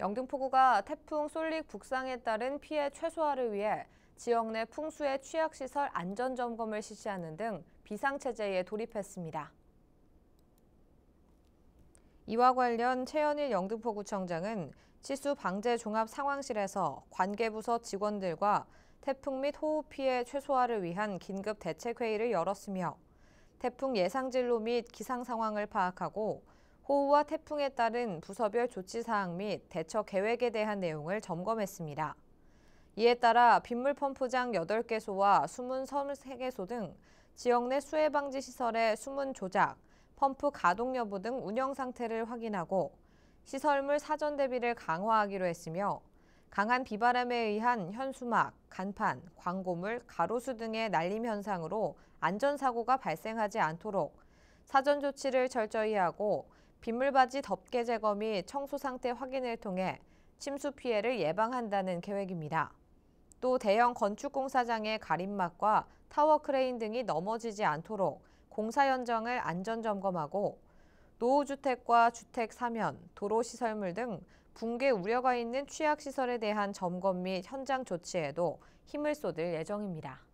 영등포구가 태풍 솔릭 북상에 따른 피해 최소화를 위해 지역 내 풍수의 취약시설 안전점검을 실시하는 등 비상체제에 돌입했습니다. 이와 관련 최현일 영등포구청장은 치수 방제 종합 상황실에서 관계부서 직원들과 태풍 및 호우 피해 최소화를 위한 긴급 대책회의를 열었으며 태풍 예상진로 및 기상 상황을 파악하고 호우와 태풍에 따른 부서별 조치사항 및 대처 계획에 대한 내용을 점검했습니다. 이에 따라 빗물 펌프장 8개소와 수문 33개소 등 지역 내 수해 방지 시설의 수문 조작, 펌프 가동 여부 등 운영 상태를 확인하고 시설물 사전 대비를 강화하기로 했으며 강한 비바람에 의한 현수막, 간판, 광고물, 가로수 등의 날림 현상으로 안전사고가 발생하지 않도록 사전 조치를 철저히 하고 빗물바지 덮개 제거 및 청소 상태 확인을 통해 침수 피해를 예방한다는 계획입니다. 또 대형 건축공사장의 가림막과 타워 크레인 등이 넘어지지 않도록 공사 현장을 안전 점검하고 노후주택과 주택 사면, 도로시설물 등 붕괴 우려가 있는 취약시설에 대한 점검 및 현장 조치에도 힘을 쏟을 예정입니다.